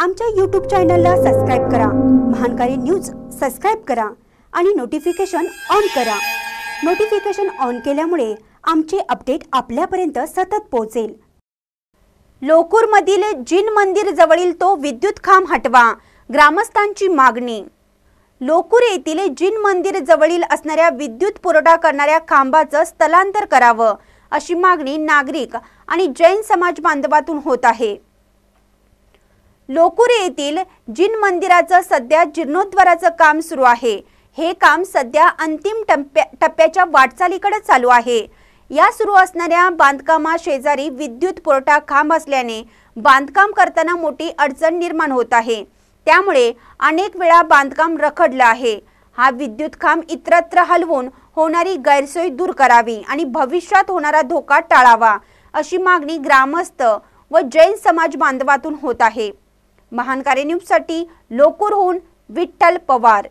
आमच्या यूट्यूब चॅनलला सबस्क्राईब करा महानकारी न्यूज सबस्क्राईब करा आणि नोटिफिकेशन ऑन करा नोटिफिकेशन ऑन केल्यामुळे आमचे अपडेट आपल्यापर्यंत सतत पोहोचेल लोकूरमधील जिन मंदिर जवळील तो विद्युत खांब हटवा ग्रामस्थांची मागणी लोकूर येथील जिन मंदिर जवळील असणाऱ्या विद्युत पुरवठा करणाऱ्या खांबाचं स्थलांतर करावं अशी मागणी नागरिक आणि जैन समाज बांधवातून होत आहे लोकुरे येथील जिन मंदिराचं सध्या जीर्णोद्वाराचं काम सुरू आहे हे काम सध्या अंतिम टप्प्याच्या वाटचालीकडे चालू आहे या सुरू असणाऱ्या बांधकामा शेजारी विद्युत पुरवठा खांब असल्याने बांधकाम करताना मोठी अडचण निर्माण होत आहे त्यामुळे अनेक वेळा बांधकाम रखडलं आहे हा विद्युत खांब इतरत्र हलवून होणारी गैरसोय दूर करावी आणि भविष्यात होणारा धोका टाळावा अशी मागणी ग्रामस्थ व जैन समाज बांधवातून होत आहे महानकारी लोकुर लोकूरहून विठ्ठल पवार